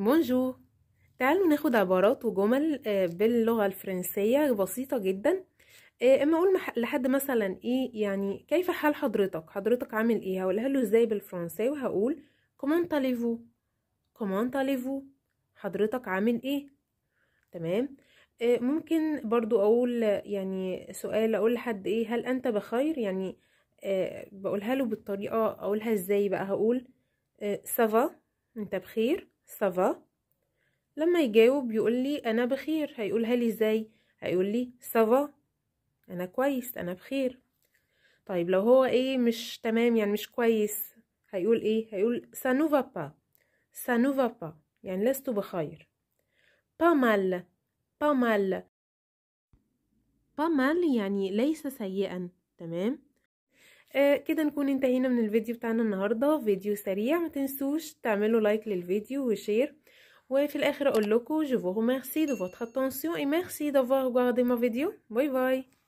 بونجور تعالوا ناخد عبارات وجمل آه، باللغة الفرنسية بسيطة جدا آه، اما اقول لحد مثلا ايه يعني كيف حال حضرتك حضرتك عامل ايه هقولها له ازاي بالفرنساوي وهقول كومون طاليفو كومون طاليفو حضرتك عامل ايه تمام آه، ممكن برضو اقول يعني سؤال اقول لحد ايه هل انت بخير يعني بقولها له بالطريقة اقولها ازاي بقى هقول سافا انت بخير سافا لما يجاوب يقول لي انا بخير هيقولها لي ازاي هيقول لي سافا انا كويس انا بخير طيب لو هو ايه مش تمام يعني مش كويس هيقول ايه هيقول سانوفا با سانوفا با يعني لست بخير با مال با مال با مال يعني ليس سيئا تمام آه، كده نكون انتهينا من الفيديو بتاعنا النهاردة فيديو سريع ما تنسوش تعملوا لايك للفيديو وشير وفي الاخر اقول لكم جوفو ميرسي دو فوتر اتونسيون اي ميرسي دافوار d'avoir ما فيديو باي باي